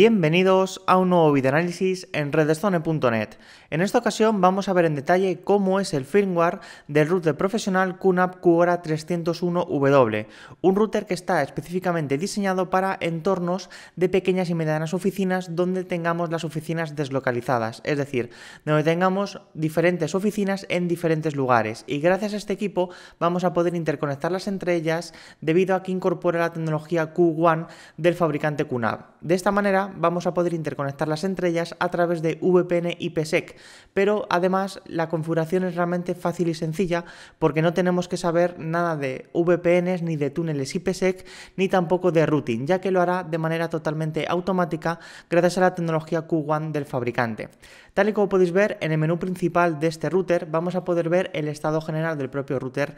Bienvenidos a un nuevo videoanálisis en redstone.net. En esta ocasión vamos a ver en detalle cómo es el firmware del router profesional QNAP QORA 301W, un router que está específicamente diseñado para entornos de pequeñas y medianas oficinas donde tengamos las oficinas deslocalizadas, es decir, donde tengamos diferentes oficinas en diferentes lugares y gracias a este equipo vamos a poder interconectarlas entre ellas debido a que incorpora la tecnología Q1 del fabricante QNAP. De esta manera vamos a poder interconectarlas entre ellas a través de VPN IPsec, pero además la configuración es realmente fácil y sencilla porque no tenemos que saber nada de VPNs ni de túneles IPsec ni tampoco de routing, ya que lo hará de manera totalmente automática gracias a la tecnología Q1 del fabricante. Tal y como podéis ver en el menú principal de este router vamos a poder ver el estado general del propio router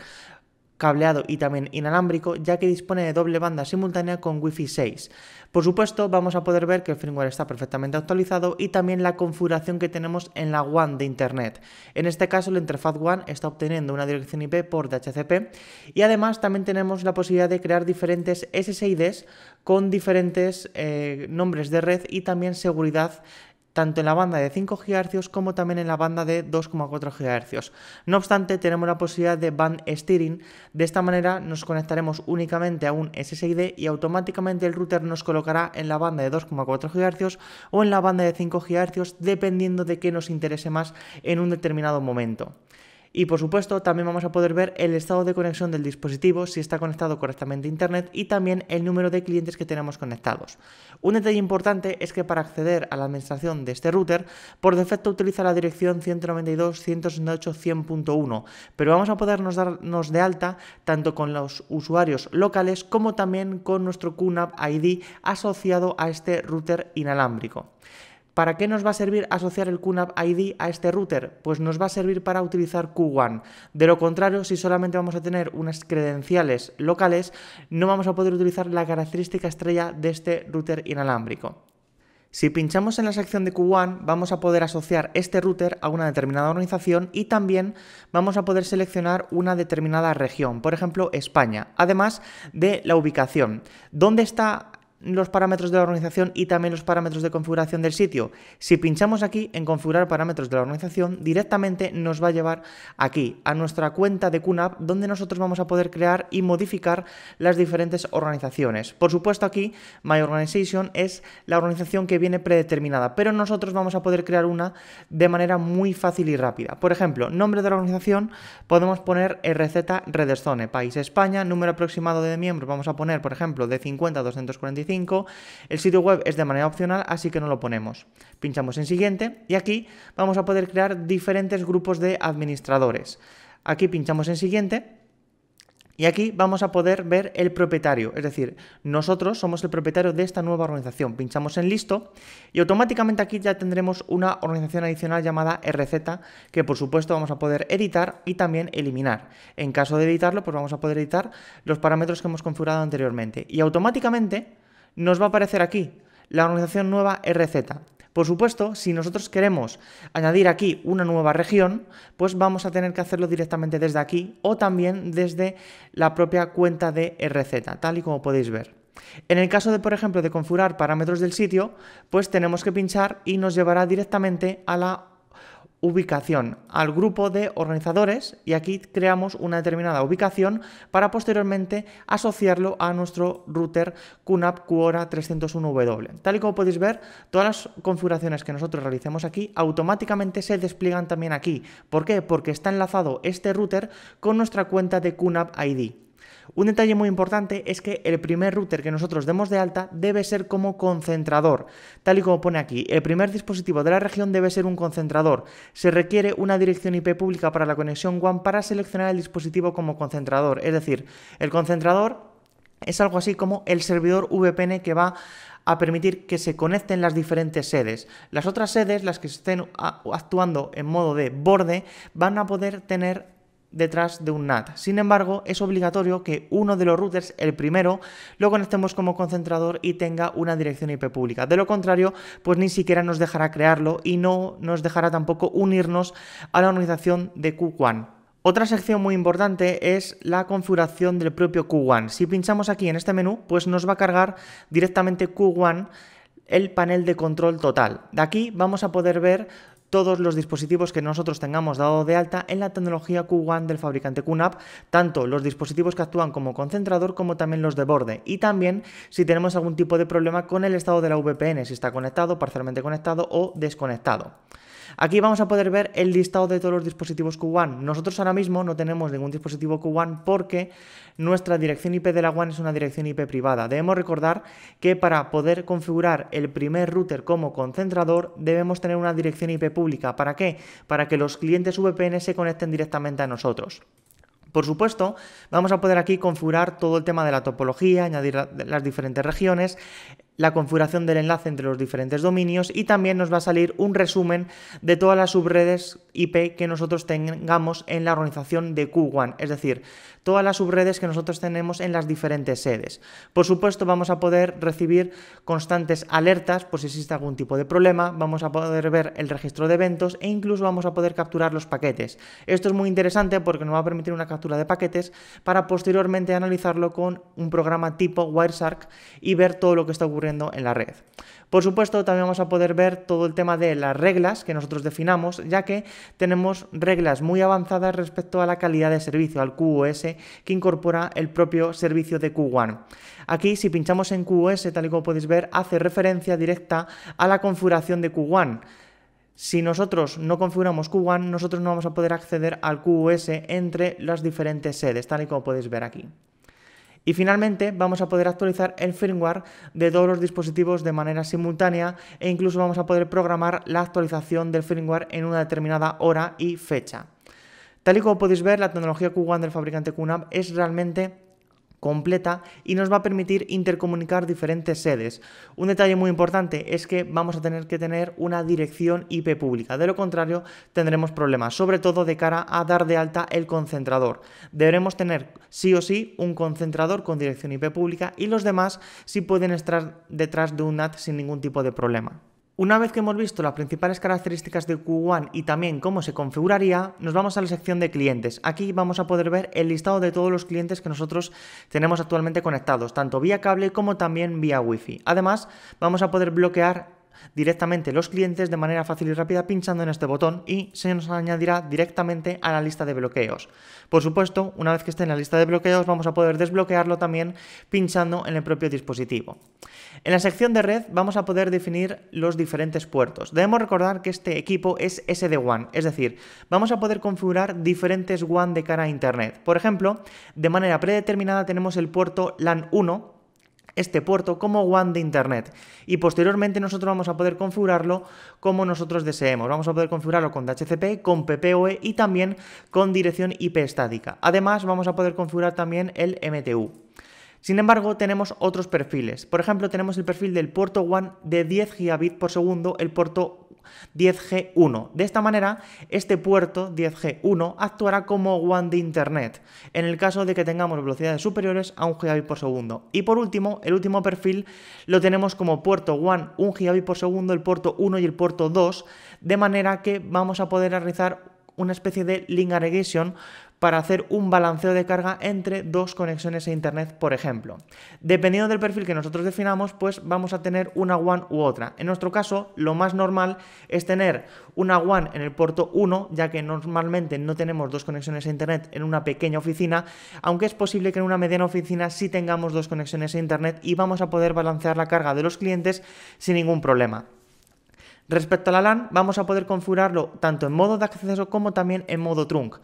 cableado y también inalámbrico, ya que dispone de doble banda simultánea con Wi-Fi 6. Por supuesto, vamos a poder ver que el firmware está perfectamente actualizado y también la configuración que tenemos en la WAN de Internet. En este caso, la interfaz WAN está obteniendo una dirección IP por DHCP y además también tenemos la posibilidad de crear diferentes SSIDs con diferentes eh, nombres de red y también seguridad tanto en la banda de 5 GHz como también en la banda de 2,4 GHz. No obstante, tenemos la posibilidad de band steering, de esta manera nos conectaremos únicamente a un SSID y automáticamente el router nos colocará en la banda de 2,4 GHz o en la banda de 5 GHz dependiendo de qué nos interese más en un determinado momento. Y por supuesto también vamos a poder ver el estado de conexión del dispositivo, si está conectado correctamente a Internet y también el número de clientes que tenemos conectados. Un detalle importante es que para acceder a la administración de este router, por defecto utiliza la dirección 192.168.100.1, pero vamos a podernos darnos de alta tanto con los usuarios locales como también con nuestro QNAP ID asociado a este router inalámbrico. ¿Para qué nos va a servir asociar el QNAP ID a este router? Pues nos va a servir para utilizar Q1. De lo contrario, si solamente vamos a tener unas credenciales locales, no vamos a poder utilizar la característica estrella de este router inalámbrico. Si pinchamos en la sección de Q1 vamos a poder asociar este router a una determinada organización y también vamos a poder seleccionar una determinada región, por ejemplo España, además de la ubicación. ¿Dónde está los parámetros de la organización y también los parámetros de configuración del sitio. Si pinchamos aquí en configurar parámetros de la organización, directamente nos va a llevar aquí a nuestra cuenta de QNAP donde nosotros vamos a poder crear y modificar las diferentes organizaciones. Por supuesto aquí My Organization es la organización que viene predeterminada, pero nosotros vamos a poder crear una de manera muy fácil y rápida. Por ejemplo, nombre de la organización podemos poner RZ Zone, país España, número aproximado de miembros vamos a poner por ejemplo de 50 a 245 el sitio web es de manera opcional, así que no lo ponemos. Pinchamos en siguiente y aquí vamos a poder crear diferentes grupos de administradores. Aquí pinchamos en siguiente y aquí vamos a poder ver el propietario, es decir, nosotros somos el propietario de esta nueva organización. Pinchamos en listo y automáticamente aquí ya tendremos una organización adicional llamada RZ que por supuesto vamos a poder editar y también eliminar. En caso de editarlo, pues vamos a poder editar los parámetros que hemos configurado anteriormente y automáticamente nos va a aparecer aquí la organización nueva RZ. Por supuesto, si nosotros queremos añadir aquí una nueva región, pues vamos a tener que hacerlo directamente desde aquí o también desde la propia cuenta de RZ, tal y como podéis ver. En el caso de, por ejemplo, de configurar parámetros del sitio, pues tenemos que pinchar y nos llevará directamente a la ubicación al grupo de organizadores y aquí creamos una determinada ubicación para posteriormente asociarlo a nuestro router QNAP QORA 301W. Tal y como podéis ver, todas las configuraciones que nosotros realicemos aquí automáticamente se despliegan también aquí. ¿Por qué? Porque está enlazado este router con nuestra cuenta de QNAP ID. Un detalle muy importante es que el primer router que nosotros demos de alta debe ser como concentrador, tal y como pone aquí. El primer dispositivo de la región debe ser un concentrador. Se requiere una dirección IP pública para la conexión WAN para seleccionar el dispositivo como concentrador. Es decir, el concentrador es algo así como el servidor VPN que va a permitir que se conecten las diferentes sedes. Las otras sedes, las que estén actuando en modo de borde, van a poder tener detrás de un NAT. Sin embargo, es obligatorio que uno de los routers, el primero, lo conectemos como concentrador y tenga una dirección IP pública. De lo contrario, pues ni siquiera nos dejará crearlo y no nos dejará tampoco unirnos a la organización de Q1. Otra sección muy importante es la configuración del propio Q1. Si pinchamos aquí en este menú, pues nos va a cargar directamente Q1 el panel de control total. De aquí vamos a poder ver todos los dispositivos que nosotros tengamos dado de alta en la tecnología Q1 del fabricante QNAP, tanto los dispositivos que actúan como concentrador como también los de borde. Y también si tenemos algún tipo de problema con el estado de la VPN, si está conectado, parcialmente conectado o desconectado. Aquí vamos a poder ver el listado de todos los dispositivos Q1. Nosotros ahora mismo no tenemos ningún dispositivo Q1 porque nuestra dirección IP de la WAN es una dirección IP privada. Debemos recordar que para poder configurar el primer router como concentrador debemos tener una dirección IP pública. ¿Para qué? Para que los clientes VPN se conecten directamente a nosotros. Por supuesto, vamos a poder aquí configurar todo el tema de la topología, añadir las diferentes regiones, la configuración del enlace entre los diferentes dominios y también nos va a salir un resumen de todas las subredes IP que nosotros tengamos en la organización de Q1, es decir, todas las subredes que nosotros tenemos en las diferentes sedes. Por supuesto, vamos a poder recibir constantes alertas por si existe algún tipo de problema, vamos a poder ver el registro de eventos e incluso vamos a poder capturar los paquetes. Esto es muy interesante porque nos va a permitir una captura de paquetes para posteriormente analizarlo con un programa tipo Wireshark y ver todo lo que está ocurriendo en la red. Por supuesto, también vamos a poder ver todo el tema de las reglas que nosotros definamos, ya que tenemos reglas muy avanzadas respecto a la calidad de servicio, al QoS que incorpora el propio servicio de q Aquí, si pinchamos en QoS, tal y como podéis ver, hace referencia directa a la configuración de Q1. Si nosotros no configuramos q nosotros no vamos a poder acceder al QoS entre las diferentes sedes, tal y como podéis ver aquí. Y finalmente vamos a poder actualizar el firmware de todos los dispositivos de manera simultánea e incluso vamos a poder programar la actualización del firmware en una determinada hora y fecha. Tal y como podéis ver, la tecnología Q1 del fabricante QNAP es realmente completa y nos va a permitir intercomunicar diferentes sedes. Un detalle muy importante es que vamos a tener que tener una dirección IP pública, de lo contrario tendremos problemas, sobre todo de cara a dar de alta el concentrador. Deberemos tener sí o sí un concentrador con dirección IP pública y los demás sí pueden estar detrás de un NAT sin ningún tipo de problema. Una vez que hemos visto las principales características de Q1 y también cómo se configuraría, nos vamos a la sección de clientes. Aquí vamos a poder ver el listado de todos los clientes que nosotros tenemos actualmente conectados, tanto vía cable como también vía Wi-Fi. Además, vamos a poder bloquear directamente los clientes de manera fácil y rápida pinchando en este botón y se nos añadirá directamente a la lista de bloqueos. Por supuesto, una vez que esté en la lista de bloqueos vamos a poder desbloquearlo también pinchando en el propio dispositivo. En la sección de red vamos a poder definir los diferentes puertos. Debemos recordar que este equipo es SD-WAN, es decir, vamos a poder configurar diferentes WAN de cara a Internet. Por ejemplo, de manera predeterminada tenemos el puerto LAN 1, este puerto como WAN de Internet y posteriormente nosotros vamos a poder configurarlo como nosotros deseemos. Vamos a poder configurarlo con DHCP, con PPOE y también con dirección IP estática. Además vamos a poder configurar también el MTU. Sin embargo, tenemos otros perfiles. Por ejemplo, tenemos el perfil del puerto WAN de 10 gigabit por segundo, el puerto 10G1. De esta manera, este puerto 10G1 actuará como WAN de Internet, en el caso de que tengamos velocidades superiores a 1 gigabit por segundo. Y por último, el último perfil lo tenemos como puerto WAN 1 gigabit por segundo, el puerto 1 y el puerto 2, de manera que vamos a poder realizar una especie de link aggregation para hacer un balanceo de carga entre dos conexiones a Internet, por ejemplo. Dependiendo del perfil que nosotros definamos, pues vamos a tener una WAN u otra. En nuestro caso, lo más normal es tener una WAN en el puerto 1, ya que normalmente no tenemos dos conexiones a Internet en una pequeña oficina, aunque es posible que en una mediana oficina sí tengamos dos conexiones a Internet y vamos a poder balancear la carga de los clientes sin ningún problema. Respecto a la LAN, vamos a poder configurarlo tanto en modo de acceso como también en modo trunk.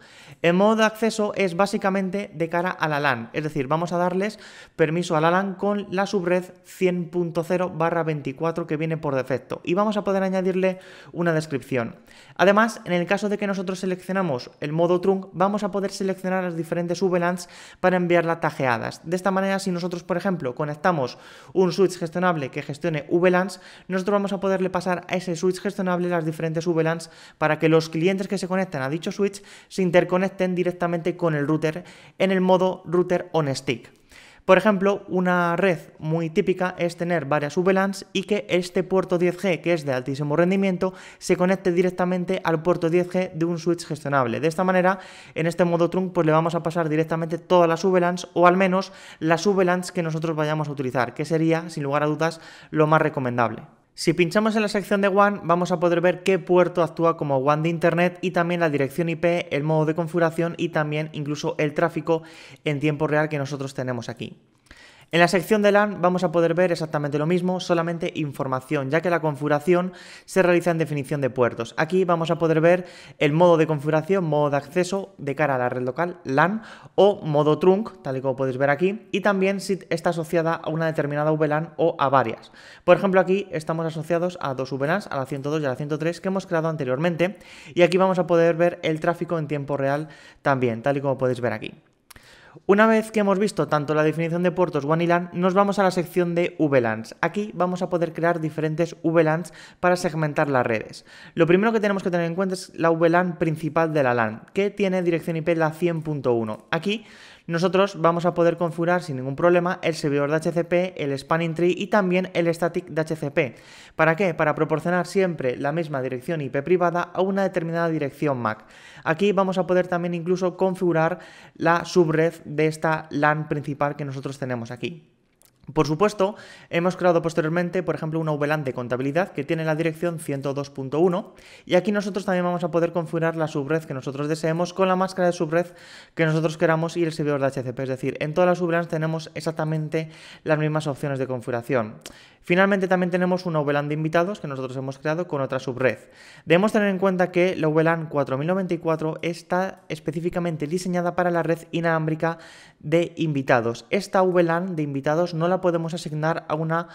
En modo de acceso es básicamente de cara a la LAN, es decir, vamos a darles permiso a la LAN con la subred 100.0 barra 24 que viene por defecto y vamos a poder añadirle una descripción. Además, en el caso de que nosotros seleccionamos el modo trunk, vamos a poder seleccionar las diferentes VLANs para enviarla tajeadas. De esta manera, si nosotros, por ejemplo, conectamos un switch gestionable que gestione VLANs, nosotros vamos a poderle pasar a ese switch gestionable las diferentes VLANs para que los clientes que se conecten a dicho switch se interconecten directamente con el router en el modo router on stick. Por ejemplo, una red muy típica es tener varias VLANs y que este puerto 10G, que es de altísimo rendimiento, se conecte directamente al puerto 10G de un switch gestionable. De esta manera, en este modo trunk, pues le vamos a pasar directamente todas las VLANs o al menos las VLANs que nosotros vayamos a utilizar, que sería, sin lugar a dudas, lo más recomendable. Si pinchamos en la sección de WAN vamos a poder ver qué puerto actúa como WAN de Internet y también la dirección IP, el modo de configuración y también incluso el tráfico en tiempo real que nosotros tenemos aquí. En la sección de LAN vamos a poder ver exactamente lo mismo, solamente información, ya que la configuración se realiza en definición de puertos. Aquí vamos a poder ver el modo de configuración, modo de acceso de cara a la red local, LAN, o modo trunk, tal y como podéis ver aquí, y también si está asociada a una determinada VLAN o a varias. Por ejemplo, aquí estamos asociados a dos VLANs, a la 102 y a la 103 que hemos creado anteriormente, y aquí vamos a poder ver el tráfico en tiempo real también, tal y como podéis ver aquí. Una vez que hemos visto tanto la definición de puertos LAN, nos vamos a la sección de VLANs. Aquí vamos a poder crear diferentes VLANs para segmentar las redes. Lo primero que tenemos que tener en cuenta es la VLAN principal de la LAN, que tiene dirección IP la 100.1. Aquí nosotros vamos a poder configurar sin ningún problema el servidor de HCP, el spanning tree y también el static de HCP. ¿Para qué? Para proporcionar siempre la misma dirección IP privada a una determinada dirección MAC. Aquí vamos a poder también incluso configurar la subred de esta LAN principal que nosotros tenemos aquí. Por supuesto, hemos creado posteriormente, por ejemplo, una VLAN de contabilidad que tiene la dirección 102.1 y aquí nosotros también vamos a poder configurar la subred que nosotros deseemos con la máscara de subred que nosotros queramos y el servidor de HCP. Es decir, en todas las VLANs tenemos exactamente las mismas opciones de configuración. Finalmente también tenemos una VLAN de invitados que nosotros hemos creado con otra subred. Debemos tener en cuenta que la VLAN 4094 está específicamente diseñada para la red inalámbrica de invitados. Esta VLAN de invitados no la podemos asignar a, una,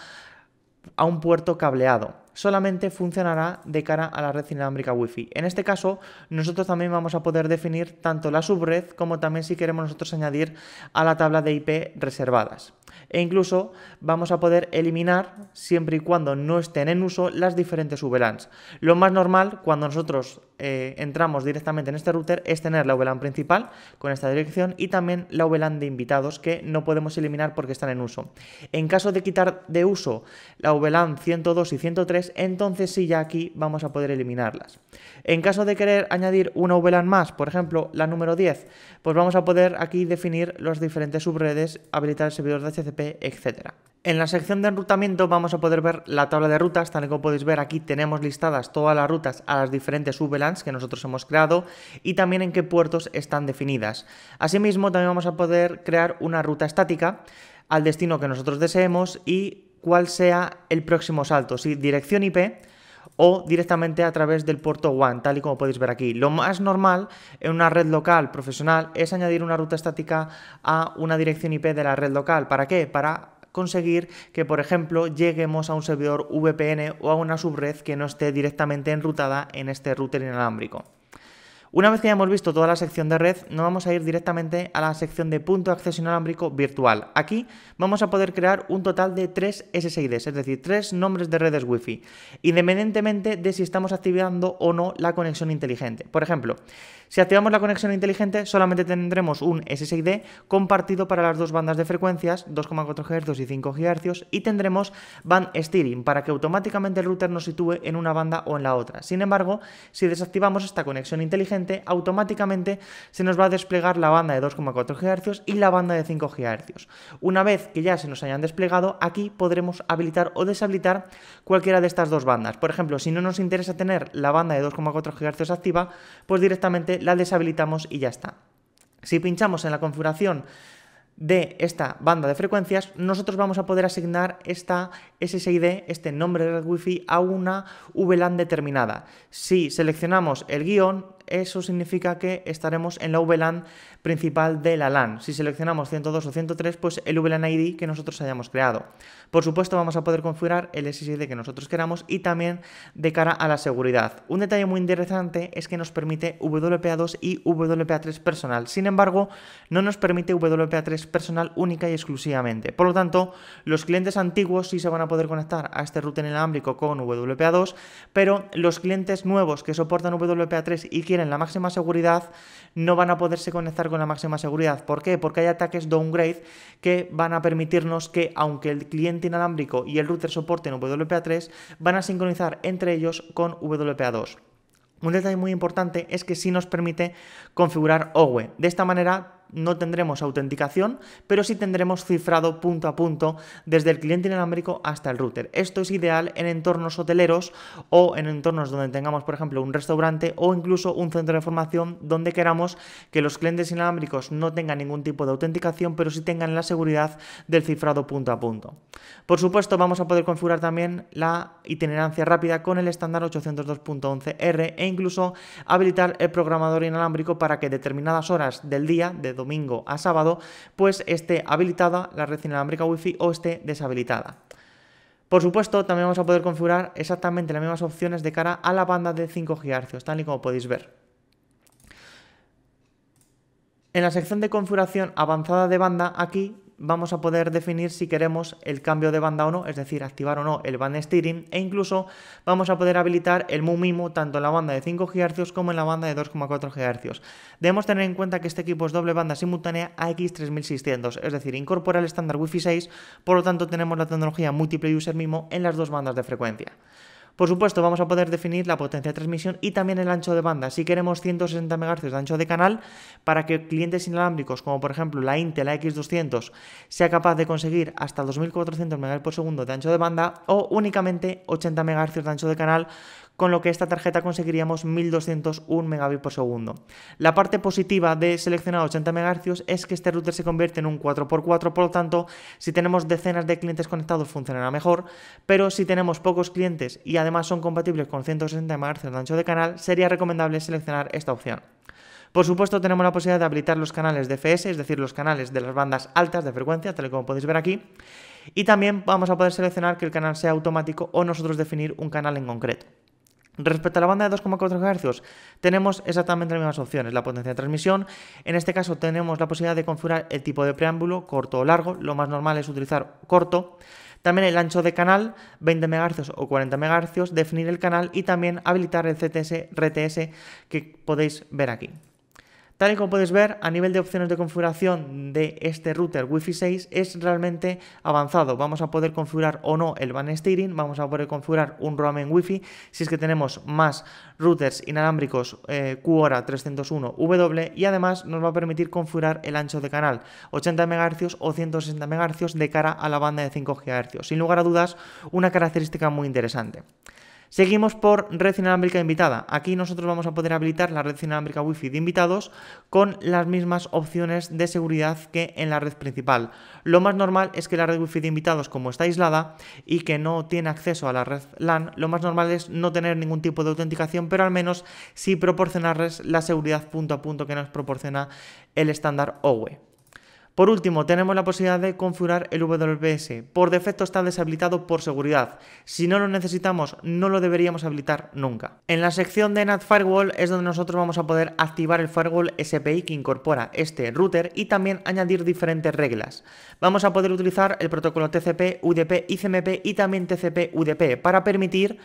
a un puerto cableado. Solamente funcionará de cara a la red inalámbrica Wi-Fi. En este caso, nosotros también vamos a poder definir tanto la subred como también si queremos nosotros añadir a la tabla de IP reservadas. E incluso vamos a poder eliminar, siempre y cuando no estén en uso, las diferentes VLANs. Lo más normal, cuando nosotros eh, entramos directamente en este router es tener la VLAN principal con esta dirección y también la VLAN de invitados que no podemos eliminar porque están en uso. En caso de quitar de uso la VLAN 102 y 103, entonces sí ya aquí vamos a poder eliminarlas. En caso de querer añadir una VLAN más, por ejemplo, la número 10, pues vamos a poder aquí definir los diferentes subredes, habilitar el servidor de HCP, etc. En la sección de enrutamiento vamos a poder ver la tabla de rutas, tal y como podéis ver aquí tenemos listadas todas las rutas a las diferentes VLANs que nosotros hemos creado y también en qué puertos están definidas. Asimismo también vamos a poder crear una ruta estática al destino que nosotros deseemos y cuál sea el próximo salto, si dirección IP o directamente a través del puerto WAN, tal y como podéis ver aquí. Lo más normal en una red local profesional es añadir una ruta estática a una dirección IP de la red local. ¿Para qué? Para conseguir que, por ejemplo, lleguemos a un servidor VPN o a una subred que no esté directamente enrutada en este router inalámbrico. Una vez que hayamos visto toda la sección de red, nos vamos a ir directamente a la sección de punto de acceso inalámbrico virtual. Aquí vamos a poder crear un total de tres SSIDs, es decir, tres nombres de redes Wi-Fi, independientemente de si estamos activando o no la conexión inteligente. Por ejemplo, si activamos la conexión inteligente, solamente tendremos un SSID compartido para las dos bandas de frecuencias, 2,4 GHz y 5 GHz, y tendremos band steering para que automáticamente el router nos sitúe en una banda o en la otra. Sin embargo, si desactivamos esta conexión inteligente, automáticamente se nos va a desplegar la banda de 2,4 GHz y la banda de 5 GHz. Una vez que ya se nos hayan desplegado, aquí podremos habilitar o deshabilitar cualquiera de estas dos bandas. Por ejemplo, si no nos interesa tener la banda de 2,4 GHz activa, pues directamente la deshabilitamos y ya está. Si pinchamos en la configuración de esta banda de frecuencias, nosotros vamos a poder asignar esta SSID, este nombre de Wi-Fi, a una VLAN determinada. Si seleccionamos el guión, eso significa que estaremos en la VLAN principal de la LAN. Si seleccionamos 102 o 103, pues el VLAN ID que nosotros hayamos creado. Por supuesto, vamos a poder configurar el SSID que nosotros queramos y también de cara a la seguridad. Un detalle muy interesante es que nos permite WPA2 y WPA3 personal. Sin embargo, no nos permite WPA3 personal única y exclusivamente. Por lo tanto, los clientes antiguos sí se van a poder conectar a este router inalámbrico con WPA2, pero los clientes nuevos que soportan WPA3 y que tienen la máxima seguridad no van a poderse conectar con la máxima seguridad. ¿Por qué? Porque hay ataques downgrade que van a permitirnos que, aunque el cliente inalámbrico y el router soporten WPA3, van a sincronizar entre ellos con WPA2. Un detalle muy importante es que sí nos permite configurar OWE. De esta manera no tendremos autenticación, pero sí tendremos cifrado punto a punto desde el cliente inalámbrico hasta el router. Esto es ideal en entornos hoteleros o en entornos donde tengamos, por ejemplo, un restaurante o incluso un centro de formación donde queramos que los clientes inalámbricos no tengan ningún tipo de autenticación, pero sí tengan la seguridad del cifrado punto a punto. Por supuesto, vamos a poder configurar también la itinerancia rápida con el estándar 802.11R e incluso habilitar el programador inalámbrico para que determinadas horas del día, de domingo a sábado, pues esté habilitada la red inalámbrica Wi-Fi o esté deshabilitada. Por supuesto, también vamos a poder configurar exactamente las mismas opciones de cara a la banda de 5 GHz, tal y como podéis ver. En la sección de configuración avanzada de banda, aquí vamos a poder definir si queremos el cambio de banda o no, es decir, activar o no el band steering e incluso vamos a poder habilitar el mu mimo tanto en la banda de 5 GHz como en la banda de 2,4 GHz. Debemos tener en cuenta que este equipo es doble banda simultánea AX3600, es decir, incorpora el estándar Wi-Fi 6, por lo tanto tenemos la tecnología múltiple user mimo en las dos bandas de frecuencia. Por supuesto, vamos a poder definir la potencia de transmisión y también el ancho de banda. Si queremos 160 MHz de ancho de canal, para que clientes inalámbricos, como por ejemplo la Intel, la X200, sea capaz de conseguir hasta 2400 MHz por segundo de ancho de banda o únicamente 80 MHz de ancho de canal, con lo que esta tarjeta conseguiríamos 1201 megabits por segundo. La parte positiva de seleccionar 80 MHz es que este router se convierte en un 4x4, por lo tanto, si tenemos decenas de clientes conectados funcionará mejor, pero si tenemos pocos clientes y además son compatibles con 160 MHz de ancho de canal, sería recomendable seleccionar esta opción. Por supuesto, tenemos la posibilidad de habilitar los canales DFS, es decir, los canales de las bandas altas de frecuencia, tal y como podéis ver aquí. Y también vamos a poder seleccionar que el canal sea automático o nosotros definir un canal en concreto. Respecto a la banda de 2,4 GHz, tenemos exactamente las mismas opciones, la potencia de transmisión. En este caso tenemos la posibilidad de configurar el tipo de preámbulo, corto o largo. Lo más normal es utilizar corto. También el ancho de canal, 20 MHz o 40 MHz, definir el canal y también habilitar el CTS, RTS que podéis ver aquí. Tal y como puedes ver, a nivel de opciones de configuración de este router Wi-Fi 6 es realmente avanzado. Vamos a poder configurar o no el van steering, vamos a poder configurar un roaming Wi-Fi si es que tenemos más routers inalámbricos eh, QORA 301W y además nos va a permitir configurar el ancho de canal 80 MHz o 160 MHz de cara a la banda de 5 GHz. Sin lugar a dudas, una característica muy interesante. Seguimos por red inalámbrica invitada. Aquí nosotros vamos a poder habilitar la red inalámbrica Wi-Fi de invitados con las mismas opciones de seguridad que en la red principal. Lo más normal es que la red Wi-Fi de invitados, como está aislada y que no tiene acceso a la red LAN, lo más normal es no tener ningún tipo de autenticación, pero al menos sí proporcionarles la seguridad punto a punto que nos proporciona el estándar OWE. Por último, tenemos la posibilidad de configurar el WPS. Por defecto está deshabilitado por seguridad. Si no lo necesitamos, no lo deberíamos habilitar nunca. En la sección de NAT Firewall es donde nosotros vamos a poder activar el firewall SPI que incorpora este router y también añadir diferentes reglas. Vamos a poder utilizar el protocolo TCP, UDP, ICMP y también TCP, UDP para permitir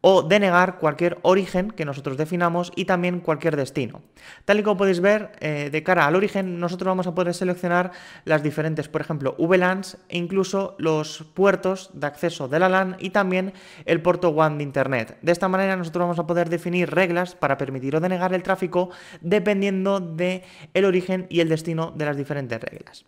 o denegar cualquier origen que nosotros definamos y también cualquier destino. Tal y como podéis ver, eh, de cara al origen, nosotros vamos a poder seleccionar las diferentes, por ejemplo, VLANs e incluso los puertos de acceso de la LAN y también el puerto WAN de Internet. De esta manera nosotros vamos a poder definir reglas para permitir o denegar el tráfico dependiendo del el origen y el destino de las diferentes reglas.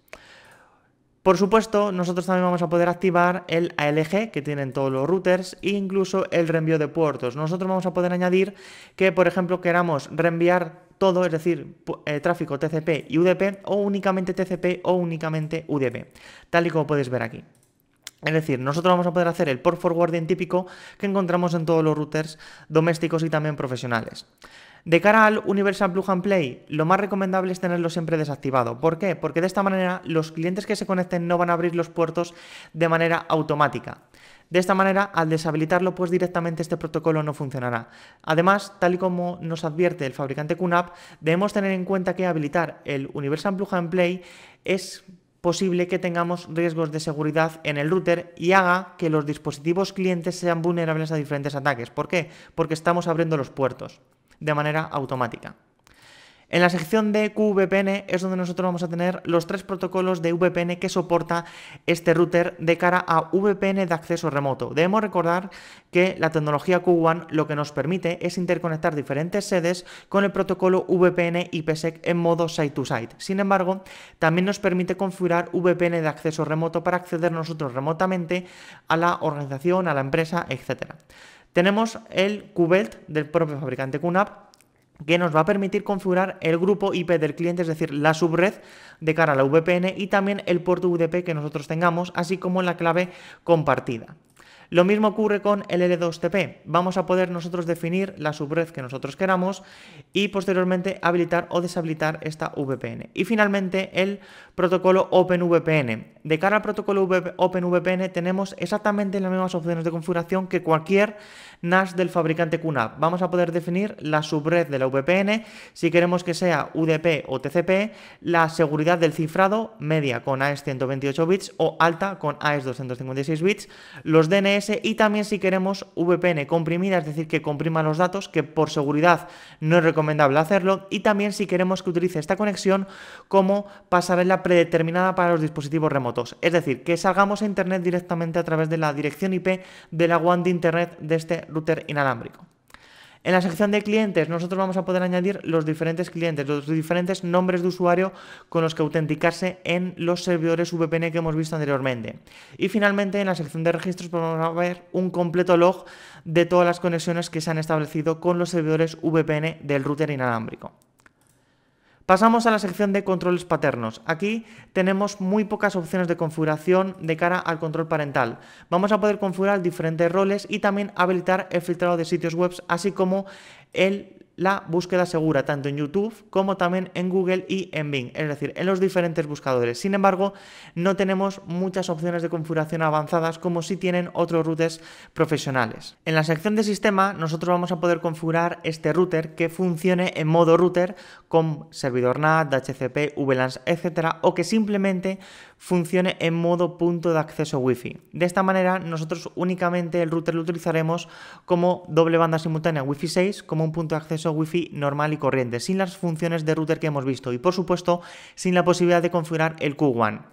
Por supuesto, nosotros también vamos a poder activar el ALG que tienen todos los routers e incluso el reenvío de puertos. Nosotros vamos a poder añadir que, por ejemplo, queramos reenviar todo, es decir, eh, tráfico TCP y UDP o únicamente TCP o únicamente UDP, tal y como podéis ver aquí. Es decir, nosotros vamos a poder hacer el port forwarding típico que encontramos en todos los routers domésticos y también profesionales. De cara al Universal Plug and Play, lo más recomendable es tenerlo siempre desactivado. ¿Por qué? Porque de esta manera los clientes que se conecten no van a abrir los puertos de manera automática. De esta manera, al deshabilitarlo, pues directamente este protocolo no funcionará. Además, tal y como nos advierte el fabricante QNAP, debemos tener en cuenta que habilitar el Universal Plug and Play es posible que tengamos riesgos de seguridad en el router y haga que los dispositivos clientes sean vulnerables a diferentes ataques. ¿Por qué? Porque estamos abriendo los puertos de manera automática. En la sección de QVPN es donde nosotros vamos a tener los tres protocolos de VPN que soporta este router de cara a VPN de acceso remoto. Debemos recordar que la tecnología Q1 lo que nos permite es interconectar diferentes sedes con el protocolo VPN IPsec en modo site-to-site. Sin embargo, también nos permite configurar VPN de acceso remoto para acceder nosotros remotamente a la organización, a la empresa, etc. Tenemos el QBelt del propio fabricante QNAP que nos va a permitir configurar el grupo IP del cliente, es decir, la subred de cara a la VPN y también el puerto UDP que nosotros tengamos, así como la clave compartida. Lo mismo ocurre con el L2TP. Vamos a poder nosotros definir la subred que nosotros queramos y posteriormente habilitar o deshabilitar esta VPN. Y finalmente el protocolo OpenVPN. De cara al protocolo OpenVPN tenemos exactamente las mismas opciones de configuración que cualquier NAS del fabricante QNAP. Vamos a poder definir la subred de la VPN, si queremos que sea UDP o TCP, la seguridad del cifrado media con AES 128 bits o alta con AES 256 bits, los DNS y también si queremos VPN comprimida, es decir, que comprima los datos, que por seguridad no es recomendable hacerlo, y también si queremos que utilice esta conexión como pasarela predeterminada para los dispositivos remotos, es decir, que salgamos a Internet directamente a través de la dirección IP de la WAN de Internet de este router inalámbrico. En la sección de clientes nosotros vamos a poder añadir los diferentes clientes, los diferentes nombres de usuario con los que autenticarse en los servidores VPN que hemos visto anteriormente. Y finalmente en la sección de registros pues, vamos a ver un completo log de todas las conexiones que se han establecido con los servidores VPN del router inalámbrico. Pasamos a la sección de controles paternos. Aquí tenemos muy pocas opciones de configuración de cara al control parental. Vamos a poder configurar diferentes roles y también habilitar el filtrado de sitios web, así como el la búsqueda segura tanto en YouTube como también en Google y en Bing, es decir, en los diferentes buscadores. Sin embargo, no tenemos muchas opciones de configuración avanzadas como si tienen otros routers profesionales. En la sección de sistema nosotros vamos a poder configurar este router que funcione en modo router con servidor NAT, DHCP, VLANs, etcétera, o que simplemente funcione en modo punto de acceso Wi-Fi. De esta manera, nosotros únicamente el router lo utilizaremos como doble banda simultánea Wi-Fi 6, como un punto de acceso Wi-Fi normal y corriente, sin las funciones de router que hemos visto y, por supuesto, sin la posibilidad de configurar el Q1.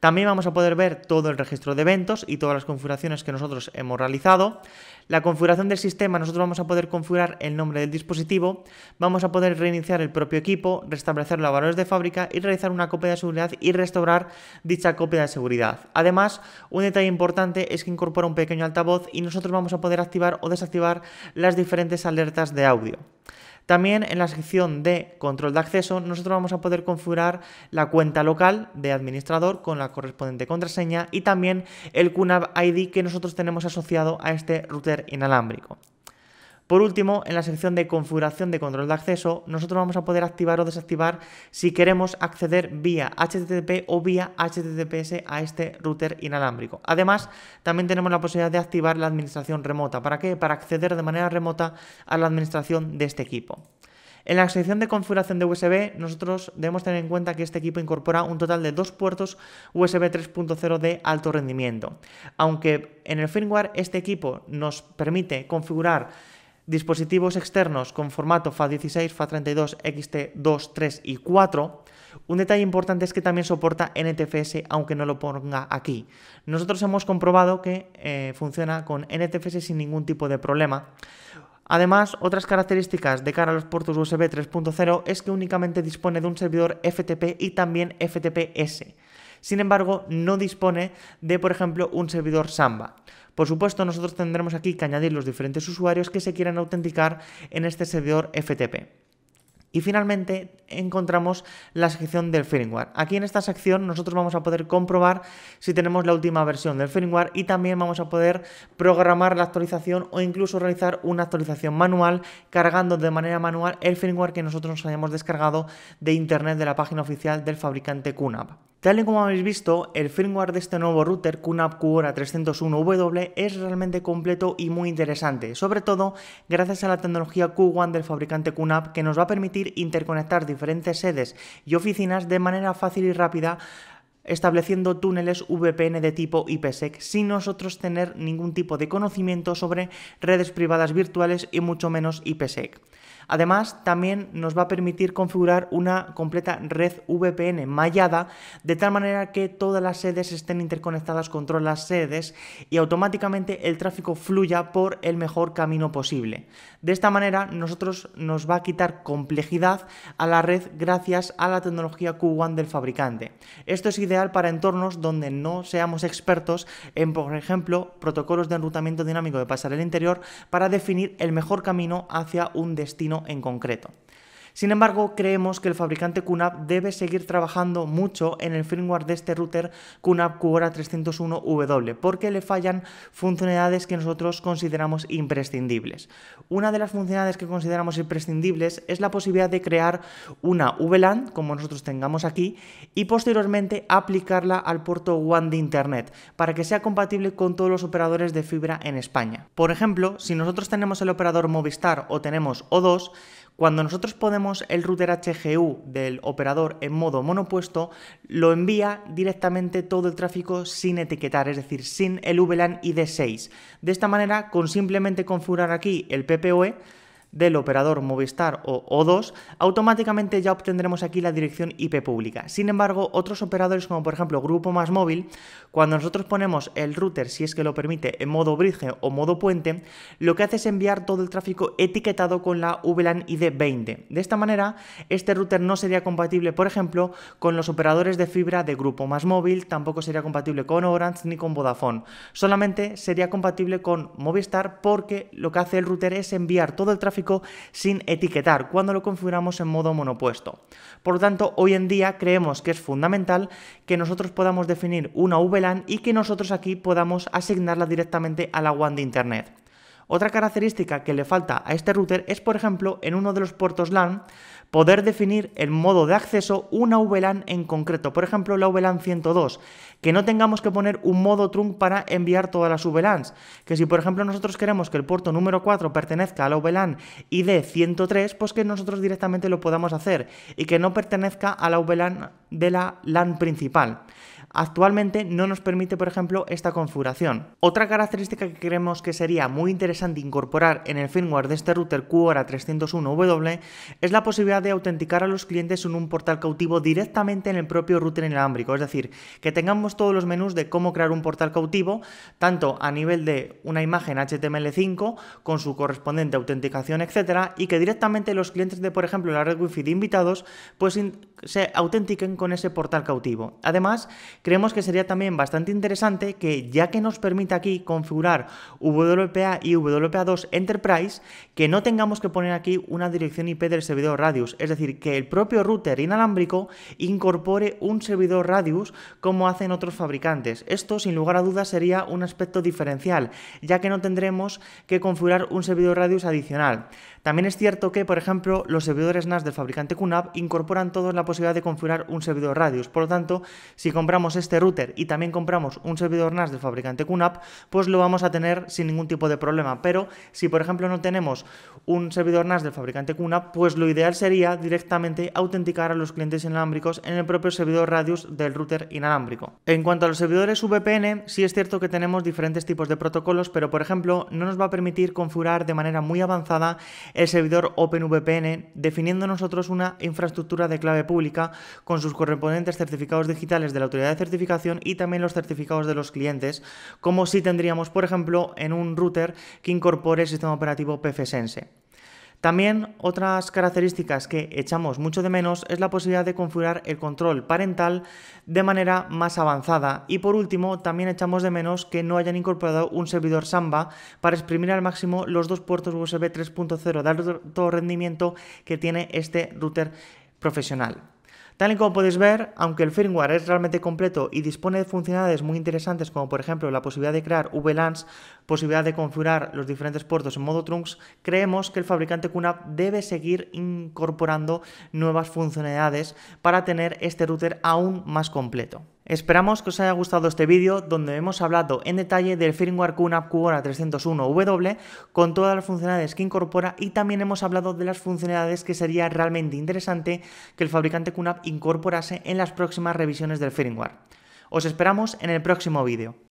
También vamos a poder ver todo el registro de eventos y todas las configuraciones que nosotros hemos realizado. La configuración del sistema, nosotros vamos a poder configurar el nombre del dispositivo, vamos a poder reiniciar el propio equipo, restablecer los valores de fábrica y realizar una copia de seguridad y restaurar dicha copia de seguridad. Además, un detalle importante es que incorpora un pequeño altavoz y nosotros vamos a poder activar o desactivar las diferentes alertas de audio. También en la sección de control de acceso nosotros vamos a poder configurar la cuenta local de administrador con la correspondiente contraseña y también el QNAP ID que nosotros tenemos asociado a este router inalámbrico. Por último, en la sección de configuración de control de acceso, nosotros vamos a poder activar o desactivar si queremos acceder vía HTTP o vía HTTPS a este router inalámbrico. Además, también tenemos la posibilidad de activar la administración remota. ¿Para qué? Para acceder de manera remota a la administración de este equipo. En la sección de configuración de USB, nosotros debemos tener en cuenta que este equipo incorpora un total de dos puertos USB 3.0 de alto rendimiento. Aunque en el firmware este equipo nos permite configurar dispositivos externos con formato fa 16 fa 32 XT2, 3 y 4. Un detalle importante es que también soporta NTFS, aunque no lo ponga aquí. Nosotros hemos comprobado que eh, funciona con NTFS sin ningún tipo de problema. Además, otras características de cara a los puertos USB 3.0 es que únicamente dispone de un servidor FTP y también FTPS. Sin embargo, no dispone de, por ejemplo, un servidor Samba. Por supuesto, nosotros tendremos aquí que añadir los diferentes usuarios que se quieran autenticar en este servidor FTP. Y finalmente encontramos la sección del firmware. Aquí en esta sección nosotros vamos a poder comprobar si tenemos la última versión del firmware y también vamos a poder programar la actualización o incluso realizar una actualización manual cargando de manera manual el firmware que nosotros nos hayamos descargado de internet de la página oficial del fabricante QNAP. Tal y como habéis visto, el firmware de este nuevo router QNAP QORA 301W es realmente completo y muy interesante, sobre todo gracias a la tecnología Q1 del fabricante QNAP que nos va a permitir interconectar diferentes sedes y oficinas de manera fácil y rápida estableciendo túneles VPN de tipo IPsec sin nosotros tener ningún tipo de conocimiento sobre redes privadas virtuales y mucho menos IPsec. Además, también nos va a permitir configurar una completa red VPN mallada, de tal manera que todas las sedes estén interconectadas todas las sedes y automáticamente el tráfico fluya por el mejor camino posible. De esta manera, nosotros nos va a quitar complejidad a la red gracias a la tecnología Q1 del fabricante. Esto es ideal para entornos donde no seamos expertos en, por ejemplo, protocolos de enrutamiento dinámico de pasarela interior para definir el mejor camino hacia un destino en concreto. Sin embargo, creemos que el fabricante QNAP debe seguir trabajando mucho en el firmware de este router QNAP QORA 301W, porque le fallan funcionalidades que nosotros consideramos imprescindibles. Una de las funcionalidades que consideramos imprescindibles es la posibilidad de crear una VLAN, como nosotros tengamos aquí, y posteriormente aplicarla al puerto WAN de Internet, para que sea compatible con todos los operadores de fibra en España. Por ejemplo, si nosotros tenemos el operador Movistar o tenemos O2, cuando nosotros ponemos el router HGU del operador en modo monopuesto, lo envía directamente todo el tráfico sin etiquetar, es decir, sin el VLAN ID6. De esta manera, con simplemente configurar aquí el PPOE, del operador Movistar o O2, automáticamente ya obtendremos aquí la dirección IP pública. Sin embargo, otros operadores como por ejemplo Grupo Más Móvil, cuando nosotros ponemos el router, si es que lo permite, en modo bridge o modo puente, lo que hace es enviar todo el tráfico etiquetado con la VLAN ID 20. De esta manera, este router no sería compatible, por ejemplo, con los operadores de fibra de Grupo Más Móvil, tampoco sería compatible con Orange ni con Vodafone. Solamente sería compatible con Movistar porque lo que hace el router es enviar todo el tráfico sin etiquetar cuando lo configuramos en modo monopuesto. Por lo tanto, hoy en día creemos que es fundamental que nosotros podamos definir una VLAN y que nosotros aquí podamos asignarla directamente a la WAN de Internet. Otra característica que le falta a este router es, por ejemplo, en uno de los puertos LAN, poder definir el modo de acceso una VLAN en concreto, por ejemplo la VLAN 102, que no tengamos que poner un modo trunk para enviar todas las VLANs, que si por ejemplo nosotros queremos que el puerto número 4 pertenezca a la VLAN ID 103, pues que nosotros directamente lo podamos hacer y que no pertenezca a la VLAN de la LAN principal actualmente no nos permite, por ejemplo, esta configuración. Otra característica que creemos que sería muy interesante incorporar en el firmware de este router QoRA 301W es la posibilidad de autenticar a los clientes en un portal cautivo directamente en el propio router inalámbrico, es decir, que tengamos todos los menús de cómo crear un portal cautivo, tanto a nivel de una imagen HTML5 con su correspondiente autenticación, etcétera, y que directamente los clientes de, por ejemplo, la red Wi-Fi de invitados, pues se autentiquen con ese portal cautivo. Además, creemos que sería también bastante interesante que ya que nos permite aquí configurar WPA y WPA2 Enterprise, que no tengamos que poner aquí una dirección IP del servidor Radius, es decir, que el propio router inalámbrico incorpore un servidor Radius como hacen otros fabricantes. Esto, sin lugar a dudas, sería un aspecto diferencial, ya que no tendremos que configurar un servidor Radius adicional. También es cierto que, por ejemplo, los servidores NAS del fabricante QNAP incorporan todos la posibilidad de configurar un servidor Radius. Por lo tanto, si compramos este router y también compramos un servidor NAS del fabricante QNAP, pues lo vamos a tener sin ningún tipo de problema. Pero si, por ejemplo, no tenemos un servidor NAS del fabricante cuna, pues lo ideal sería directamente autenticar a los clientes inalámbricos en el propio servidor Radius del router inalámbrico. En cuanto a los servidores VPN, sí es cierto que tenemos diferentes tipos de protocolos, pero por ejemplo no nos va a permitir configurar de manera muy avanzada el servidor OpenVPN, definiendo nosotros una infraestructura de clave pública con sus correspondientes certificados digitales de la autoridad de certificación y también los certificados de los clientes, como si tendríamos por ejemplo en un router que incorpore el sistema operativo PFS también otras características que echamos mucho de menos es la posibilidad de configurar el control parental de manera más avanzada. Y por último, también echamos de menos que no hayan incorporado un servidor Samba para exprimir al máximo los dos puertos USB 3.0 de alto rendimiento que tiene este router profesional. Tal y como podéis ver, aunque el firmware es realmente completo y dispone de funcionalidades muy interesantes como por ejemplo la posibilidad de crear VLANs, posibilidad de configurar los diferentes puertos en modo Trunks, creemos que el fabricante QNAP debe seguir incorporando nuevas funcionalidades para tener este router aún más completo. Esperamos que os haya gustado este vídeo donde hemos hablado en detalle del firmware QNAP Qora 301W con todas las funcionalidades que incorpora y también hemos hablado de las funcionalidades que sería realmente interesante que el fabricante QNAP incorporase en las próximas revisiones del firmware. Os esperamos en el próximo vídeo.